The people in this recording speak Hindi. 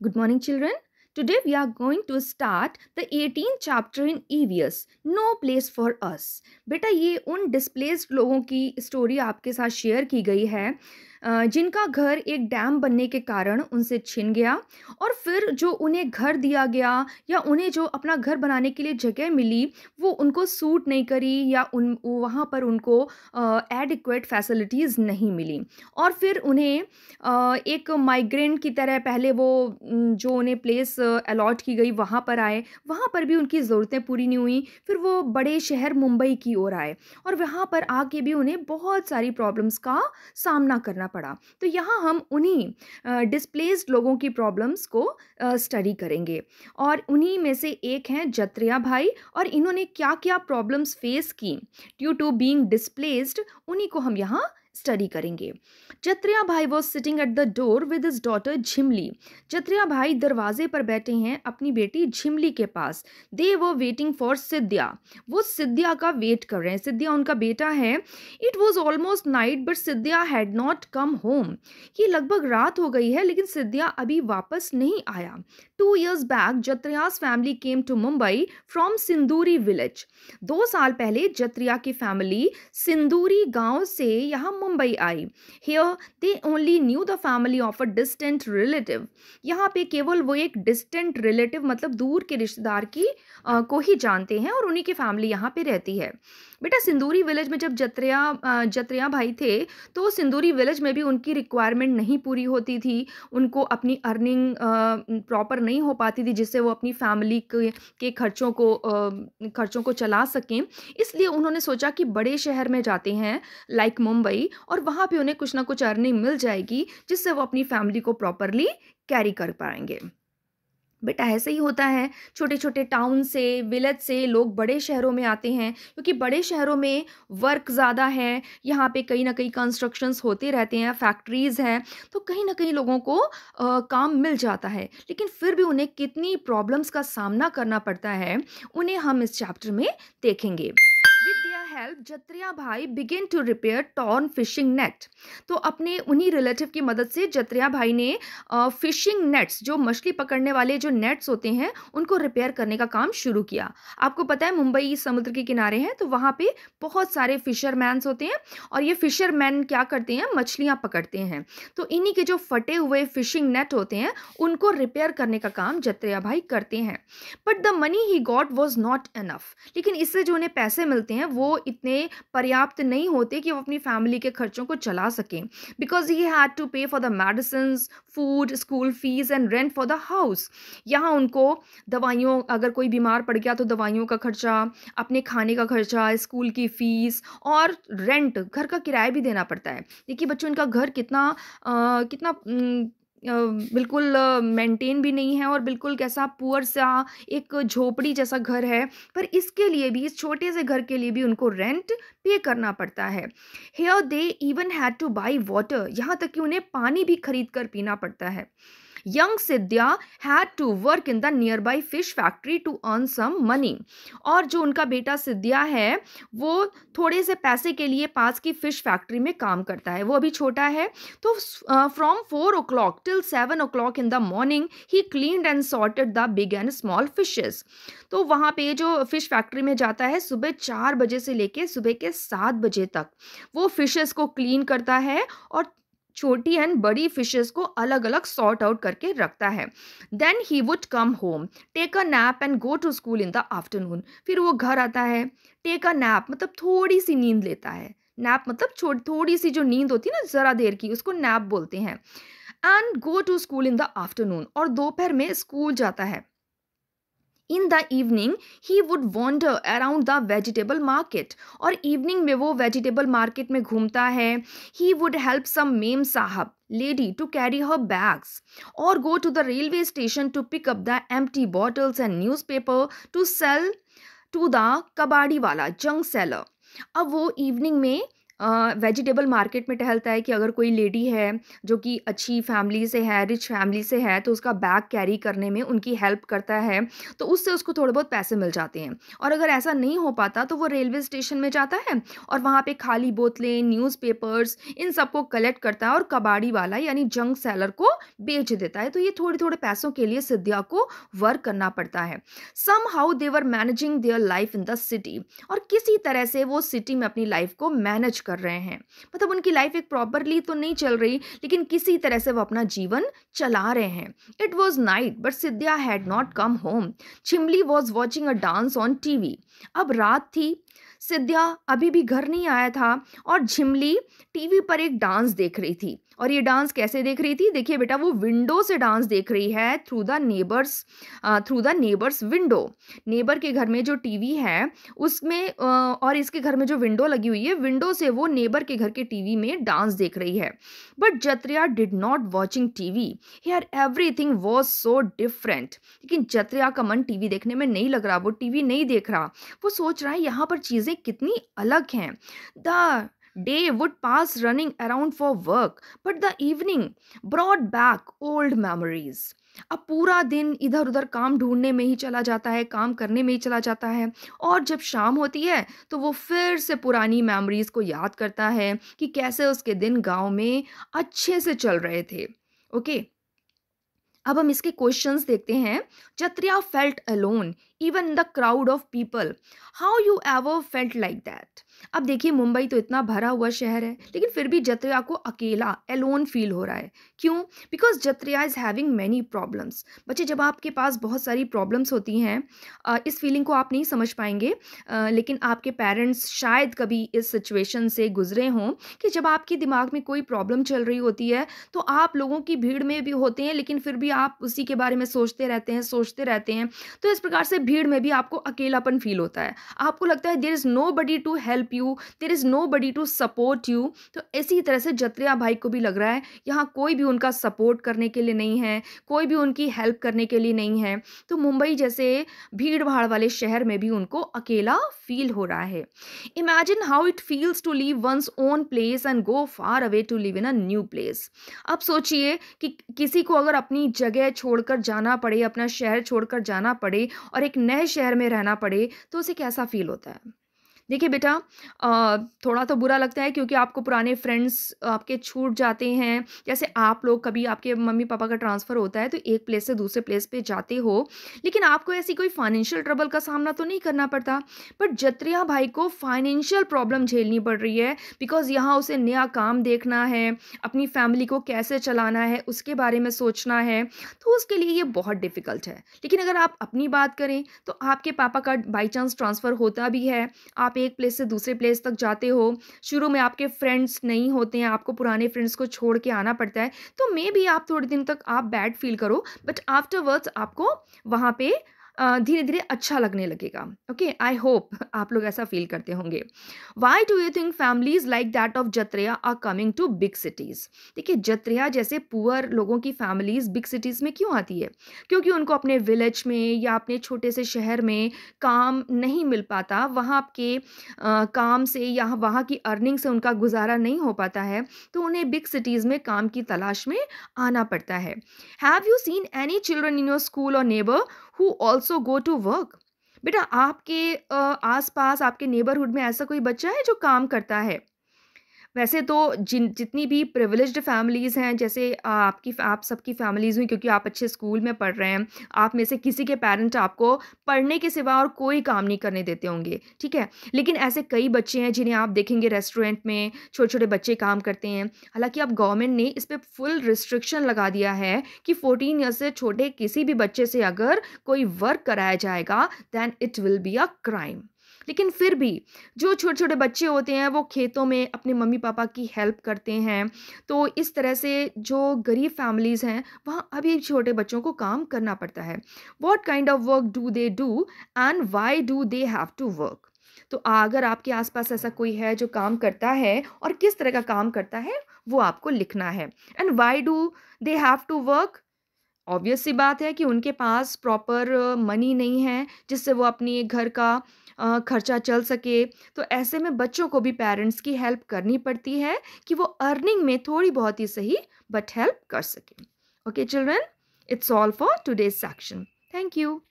Good morning children. Today we are going to start the 18th chapter in EVS. No place for us. बेटा ये उन displaced लोगों की story आपके साथ share की गई है जिनका घर एक डैम बनने के कारण उनसे छिन गया और फिर जो उन्हें घर दिया गया या उन्हें जो अपना घर बनाने के लिए जगह मिली वो उनको सूट नहीं करी या उन वहाँ पर उनको एडिक्वेट फैसिलिटीज़ नहीं मिली और फिर उन्हें आ, एक माइग्रेंट की तरह पहले वो जो उन्हें प्लेस अलॉट की गई वहाँ पर आए वहाँ पर भी उनकी ज़रूरतें पूरी नहीं हुई फिर वो बड़े शहर मुंबई की ओर आए और वहाँ पर आके भी उन्हें बहुत सारी प्रॉब्लम्स का सामना करना पड़ा तो यहाँ हम उन्हीं डिस्प्लेस्ड लोगों की प्रॉब्लम्स को स्टडी करेंगे और उन्हीं में से एक हैं जत्रिया भाई और इन्होंने क्या क्या प्रॉब्लम्स फेस की ड्यू टू बीइंग डिस्प्लेस्ड उन्हीं को हम यहाँ स्टडी करेंगे Chhatriya Bhai was sitting at the door with his daughter Jhimli Chhatriya Bhai दरवाजे पर बैठे हैं अपनी बेटी झिमली के पास दे वो वेटिंग फॉर सिद्धिया वो सिद्धिया का वेट कर रहे हैं सिद्धिया उनका बेटा है it was almost night but Siddhiya had not come home ये लगभग रात हो गई है लेकिन सिद्धिया अभी वापस नहीं आया two years back Jatriya's family came to Mumbai from Sinduri village दो साल पहले जत्रिया की फैमिली सिंदूरी गाँव से यहाँ मुंबई आई here they only knew the family of a distant relative यहाँ पे केवल वो एक डिस्टेंट रिलेटिव मतलब दूर के रिश्तेदार की आ, को ही जानते हैं और उन्हीं की फैमिली यहाँ पे रहती है बेटा सिंदूरी विलेज में जब जत्रिया जत्रिया भाई थे तो सिंदूरी विलेज में भी उनकी रिक्वायरमेंट नहीं पूरी होती थी उनको अपनी अर्निंग प्रॉपर नहीं हो पाती थी जिससे वो अपनी फैमिली के खर्चों को खर्चों को चला सकें इसलिए उन्होंने सोचा कि बड़े शहर में जाते हैं लाइक मुंबई और वहाँ पर उन्हें कुछ ना कुछ अर्निंग मिल जाएगी जिससे वो अपनी फैमिली को प्रॉपरली कैरी कर पाएंगे बेटा ऐसे ही होता है छोटे छोटे टाउन से विलेज से लोग बड़े शहरों में आते हैं क्योंकि बड़े शहरों में वर्क ज़्यादा है यहाँ पे कहीं ना कहीं कंस्ट्रक्शंस होते रहते हैं फैक्ट्रीज़ हैं तो कहीं ना कहीं लोगों को आ, काम मिल जाता है लेकिन फिर भी उन्हें कितनी प्रॉब्लम्स का सामना करना पड़ता है उन्हें हम इस चैप्टर में देखेंगे हेल्प जत्रिया भाई begin to repair torn fishing net तो अपने उन्हीं रिलेटिव की मदद से जत्रिया भाई ने फिशिंग नेट्स जो मछली पकड़ने वाले जो नेट्स होते हैं उनको रिपेयर करने का काम शुरू किया आपको पता है मुंबई समुद्र के किनारे हैं तो वहाँ पे बहुत सारे फिशरमैन्स होते हैं और ये फिशरमैन क्या करते हैं मछलियाँ पकड़ते हैं तो इन्हीं के जो फटे हुए फिशिंग नेट होते हैं उनको रिपेयर करने का काम जत्रिया भाई करते हैं but the money he got was not enough लेकिन इससे जो उन्हें पैसे मिलते हैं वो इतने पर्याप्त नहीं होते कि वो अपनी फैमिली के खर्चों को चला सकें because he had to pay for the medicine food school fees and rent for the house यहाँ उनको दवाइयों अगर कोई बीमार पड़ गया तो दवाइयों का खर्चा अपने खाने का खर्चा स्कूल की फ़ीस और रेंट घर का किराया भी देना पड़ता है देखिए बच्चों इनका घर कितना आ, कितना न, बिल्कुल मेंटेन भी नहीं है और बिल्कुल कैसा पुअर सा एक झोपड़ी जैसा घर है पर इसके लिए भी इस छोटे से घर के लिए भी उनको रेंट पे करना पड़ता है here they even had to buy water यहाँ तक कि उन्हें पानी भी खरीद कर पीना पड़ता है Siddhya had to work in the nearby fish factory to earn some money और जो उनका बेटा सिद्धिया है वो थोड़े से पैसे के लिए पास की फ़िश फैक्ट्री में काम करता है वो अभी छोटा है तो from four o'clock till seven o'clock in the morning he clean and sorted the big and small fishes तो वहाँ पे जो फ़िश फैक्ट्री में जाता है सुबह चार बजे से लेके सुबह के सात बजे तक वो फिशेस को क्लीन करता है और छोटी एंड बड़ी फिशेस को अलग अलग सॉर्ट आउट करके रखता है then he would come home take a nap and go to school in the afternoon फिर वो घर आता है टेक अ नैप मतलब थोड़ी सी नींद लेता है नैप मतलब छोड़ थोड़ी सी जो नींद होती है ना ज़रा देर की उसको नैप बोलते हैं and go to school in the afternoon और दोपहर में स्कूल जाता है in the evening he would wander around the vegetable market और इवनिंग में वो वेजिटेबल मार्केट में घूमता है he would help some memsahib lady to carry her bags और go to the railway station to pick up the empty bottles and newspaper to sell to the kabadi wala जंग सेलर अब वो इवनिंग में वेजिटेबल मार्केट में टहलता है कि अगर कोई लेडी है जो कि अच्छी फैमिली से है रिच फैमिली से है तो उसका बैग कैरी करने में उनकी हेल्प करता है तो उससे उसको थोड़े बहुत पैसे मिल जाते हैं और अगर ऐसा नहीं हो पाता तो वो रेलवे स्टेशन में जाता है और वहाँ पर खाली बोतलें न्यूज़पेपर्स इन सबको कलेक्ट करता है और कबाड़ी वाला यानी जंक सेलर को बेच देता है तो ये थोड़े थोड़े पैसों के लिए सिद्धिया को वर्क करना पड़ता है somehow they're managing their life in the city और किसी तरह से वो सिटी में अपनी लाइफ को मैनेज कर रहे हैं मतलब उनकी लाइफ एक प्रॉपरली तो नहीं चल रही लेकिन किसी तरह से वो अपना जीवन चला रहे हैं it was night but Siddhya had not come home Chhimli was watching a dance on TV अब रात थी सिद्या अभी भी घर नहीं आया था और झिमली टीवी पर एक डांस देख रही थी और ये डांस कैसे देख रही थी देखिए बेटा वो विंडो से डांस देख रही है through the neighbours through the neighbours window neighbour के घर में जो टीवी है उसमें और इसके घर में जो विंडो लगी हुई है विंडो से वो नेबर के घर के टीवी में डांस देख रही है but Jatriya did not watching TV here everything was so different लेकिन जत्रिया का मन टीवी देखने में नहीं लग रहा वो टीवी नहीं देख रहा वो सोच रहा है यहाँ पर चीज़ें कितनी अलग हैं the Day would pass running around for work, but the evening brought back old memories. अब पूरा दिन इधर उधर काम ढूंढने में ही चला जाता है काम करने में ही चला जाता है और जब शाम होती है तो वो फिर से पुरानी मेमोरीज़ को याद करता है कि कैसे उसके दिन गांव में अच्छे से चल रहे थे ओके अब हम इसके क्वेश्चंस देखते हैं Jatriya felt alone even in the crowd of people how you ever felt like that अब देखिए मुंबई तो इतना भरा हुआ शहर है लेकिन फिर भी जत्रिया को अकेला एलोन फील हो रहा है क्यों because Jatriya is having many problems बच्चे जब आपके पास बहुत सारी प्रॉब्लम्स होती हैं इस फीलिंग को आप नहीं समझ पाएंगे लेकिन आपके पेरेंट्स शायद कभी इस सिचुएशन से गुजरे हों कि जब आपके दिमाग में कोई प्रॉब्लम चल रही होती है तो आप लोगों की भीड़ में भी होते हैं लेकिन फिर भी आप उसी के बारे में सोचते रहते हैं सोचते रहते हैं तो इस प्रकार से भीड़ में भी आपको अकेलापन फील होता है आपको लगता है there is nobody to help help you there is nobody to support you तो इसी तरह से जत्रिया भाई को भी लग रहा है यहाँ कोई भी उनका सपोर्ट करने के लिए नहीं है कोई भी उनकी हेल्प करने के लिए नहीं है तो मुंबई जैसे भीड़ भाड़ वाले शहर में भी उनको अकेला फील हो रहा है imagine how it feels to leave one's own place and go far away to live in a new place अब सोचिए कि किसी को अगर अपनी जगह छोड़कर जाना पड़े अपना शहर छोड़कर जाना पड़े और एक नए शहर में रहना पड़े तो उसे कैसा फील होता है देखिए बेटा थोड़ा तो बुरा लगता है क्योंकि आपको पुराने फ्रेंड्स आपके छूट जाते हैं जैसे आप लोग कभी आपके मम्मी पापा का ट्रांसफ़र होता है तो एक प्लेस से दूसरे प्लेस पे जाते हो लेकिन आपको ऐसी कोई फाइनेंशियल ट्रबल का सामना तो नहीं करना पड़ता बट जत्रिया भाई को फाइनेंशियल प्रॉब्लम झेलनी पड़ रही है बिकॉज़ यहाँ उसे नया काम देखना है अपनी फैमिली को कैसे चलाना है उसके बारे में सोचना है तो उसके लिए ये बहुत डिफ़िकल्ट है लेकिन अगर आप अपनी बात करें तो आपके पापा का बाई चांस ट्रांसफ़र होता भी है आप एक प्लेस से दूसरे प्लेस तक जाते हो शुरू में आपके फ्रेंड्स नहीं होते हैं आपको पुराने फ्रेंड्स को छोड़ के आना पड़ता है तो मे भी आप थोड़े दिन तक आप बैड फील करो बट आफ्टरवर्ड्स आपको वहाँ पर धीरे धीरे अच्छा लगने लगेगा ओके आई होप आप लोग ऐसा फील करते होंगे why do you think families like that of Jatriya are coming to big cities देखिए जत्रिया जैसे पुअर लोगों की फैमिलीज़ बिग सिटीज़ में क्यों आती है क्योंकि उनको अपने विलेज में या अपने छोटे से शहर में काम नहीं मिल पाता वहाँ आपके काम से या वहाँ की अर्निंग से उनका गुजारा नहीं हो पाता है तो उन्हें बिग सिटीज़ में काम की तलाश में आना पड़ता है have you seen any children in your school और neighbour who also go to work बेटा आपके आसपास आपके नेबरहुड में ऐसा कोई बच्चा है जो काम करता है वैसे तो जिन जितनी भी प्रिविलेज फैमिलीज़ हैं जैसे आपकी आप सबकी फैमिलीज़ हुई क्योंकि आप अच्छे स्कूल में पढ़ रहे हैं आप में से किसी के पेरेंट आपको पढ़ने के सिवा और कोई काम नहीं करने देते होंगे ठीक है लेकिन ऐसे कई बच्चे हैं जिन्हें आप देखेंगे रेस्टोरेंट में छोटे छोटे बच्चे काम करते हैं हालांकि अब गवर्नमेंट ने इस पर फुल रिस्ट्रिक्शन लगा दिया है कि फोर्टीन ईयर्स से छोटे किसी भी बच्चे से अगर कोई वर्क कराया जाएगा then it will be a crime लेकिन फिर भी जो छोटे छोटे बच्चे होते हैं वो खेतों में अपने मम्मी पापा की हेल्प करते हैं तो इस तरह से जो गरीब फैमिलीज़ हैं वहाँ अभी छोटे बच्चों को काम करना पड़ता है what kind of work do they do and why do they have to work तो अगर आपके आसपास ऐसा कोई है जो काम करता है और किस तरह का काम करता है वो आपको लिखना है and why do they have to work obvious सी बात है कि उनके पास प्रॉपर मनी नहीं है जिससे वो अपनी घर का खर्चा चल सके तो ऐसे में बच्चों को भी पेरेंट्स की हेल्प करनी पड़ती है कि वो अर्निंग में थोड़ी बहुत ही सही बट हेल्प कर सके okay children it's all for today section thank you